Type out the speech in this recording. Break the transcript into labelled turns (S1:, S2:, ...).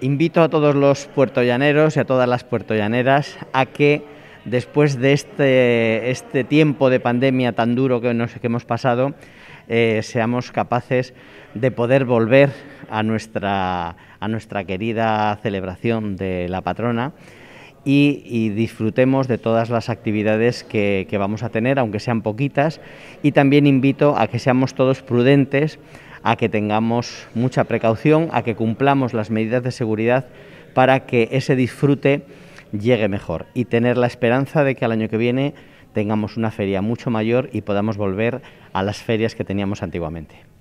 S1: Invito a todos los puertollaneros y a todas las puertollaneras a que después de este, este tiempo de pandemia tan duro que, que hemos pasado, eh, seamos capaces de poder volver a nuestra, a nuestra querida celebración de la patrona y, disfrutemos de todas las actividades que, que vamos a tener, aunque sean poquitas. Y también invito a que seamos todos prudentes a que tengamos mucha precaución, a que cumplamos las medidas de seguridad para que ese disfrute llegue mejor y tener la esperanza de que al año que viene tengamos una feria mucho mayor y podamos volver a las ferias que teníamos antiguamente.